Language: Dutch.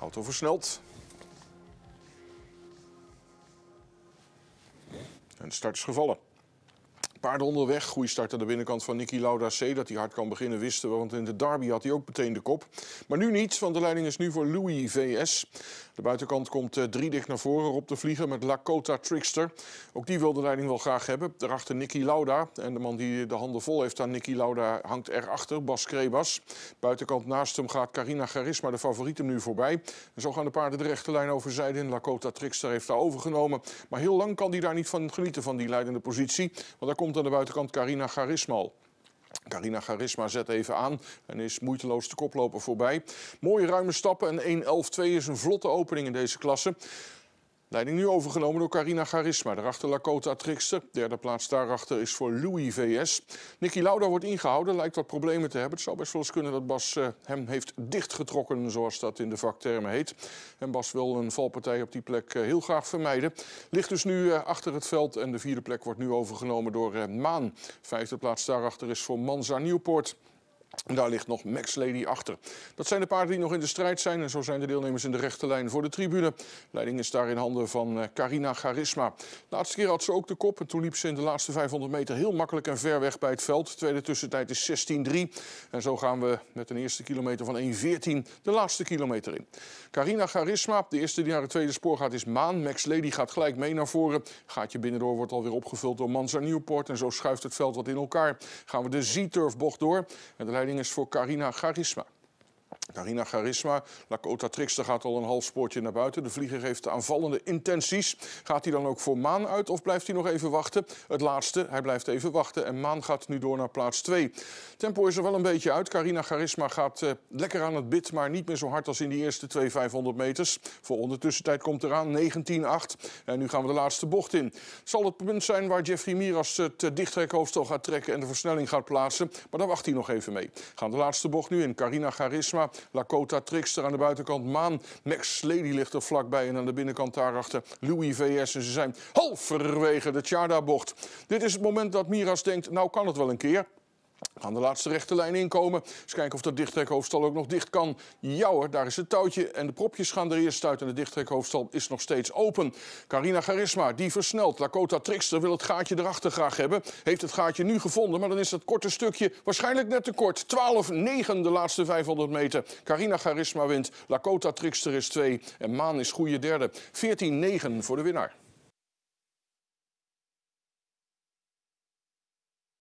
Auto versnelt. En de start is gevallen. Paarden onderweg, goede start aan de binnenkant van Nicky Lauda C. Dat hij hard kan beginnen wisten we, want in de derby had hij ook meteen de kop. Maar nu niet, want de leiding is nu voor Louis VS. De buitenkant komt eh, drie dicht naar voren op te vliegen met Lakota Trickster. Ook die wil de leiding wel graag hebben. Daarachter Nicky Lauda. En de man die de handen vol heeft aan Nicky Lauda hangt erachter, Bas Krebas. Buitenkant naast hem gaat Carina Charisma, de hem nu voorbij. En zo gaan de paarden de rechte lijn overzijde Lakota Trickster heeft daar overgenomen. Maar heel lang kan hij daar niet van genieten, van die leidende positie. Want daar komt aan de buitenkant Carina Garismal. Carina Garisma zet even aan en is moeiteloos de koploper voorbij. Mooie ruime stappen en 1 2 is een vlotte opening in deze klasse. Leiding nu overgenomen door Carina Charisma, daarachter Lakota Trixter. Derde plaats daarachter is voor Louis VS. Nicky Lauda wordt ingehouden, lijkt wat problemen te hebben. Het zou best wel eens kunnen dat Bas eh, hem heeft dichtgetrokken, zoals dat in de vaktermen heet. En Bas wil een valpartij op die plek eh, heel graag vermijden. Ligt dus nu eh, achter het veld en de vierde plek wordt nu overgenomen door Maan. Vijfde plaats daarachter is voor Manza Nieuwpoort. Daar ligt nog Max Lady achter. Dat zijn de paarden die nog in de strijd zijn. En zo zijn de deelnemers in de rechte lijn voor de tribune. Leiding is daar in handen van eh, Carina Charisma. De laatste keer had ze ook de kop. En toen liep ze in de laatste 500 meter heel makkelijk en ver weg bij het veld. De tweede tussentijd is 16-3. En zo gaan we met een eerste kilometer van 1.14 de laatste kilometer in. Carina Charisma, de eerste die naar het tweede spoor gaat, is Maan. Max Lady gaat gelijk mee naar voren. Gaatje binnendoor wordt alweer opgevuld door Manza Newport. En zo schuift het veld wat in elkaar. Gaan we de Z-turf bocht door. En de aanleiding is voor Carina Garisma. Carina Charisma, Lakota Trickster gaat al een half spoortje naar buiten. De vlieger heeft aanvallende intenties. Gaat hij dan ook voor Maan uit of blijft hij nog even wachten? Het laatste, hij blijft even wachten en Maan gaat nu door naar plaats 2. Tempo is er wel een beetje uit. Carina Charisma gaat eh, lekker aan het bit, maar niet meer zo hard als in die eerste 2 500 meters. Voor ondertussen komt eraan 19-8 en nu gaan we de laatste bocht in. Zal het punt zijn waar Jeffrey Miras het eh, dichttrekhoofdstel gaat trekken en de versnelling gaat plaatsen? Maar dan wacht hij nog even mee. Gaan de laatste bocht nu in. Carina Charisma Lakota Trickster aan de buitenkant. Maan Max Lady ligt er vlakbij. En aan de binnenkant daarachter Louis VS. En ze zijn halverwege de tjarda bocht Dit is het moment dat Miras denkt, nou kan het wel een keer. Gaan de laatste rechte lijn inkomen. Eens kijken of dat dichttrekhoofdstal ook nog dicht kan. Ja hoor, daar is het touwtje en de propjes gaan er eerst uit. En de dichttrekhoofdstal is nog steeds open. Carina Charisma, die versnelt. Lakota Trickster wil het gaatje erachter graag hebben. Heeft het gaatje nu gevonden, maar dan is dat korte stukje waarschijnlijk net te kort. 12-9 de laatste 500 meter. Carina Charisma wint. Lakota Trickster is 2 en Maan is goede derde. 14-9 voor de winnaar.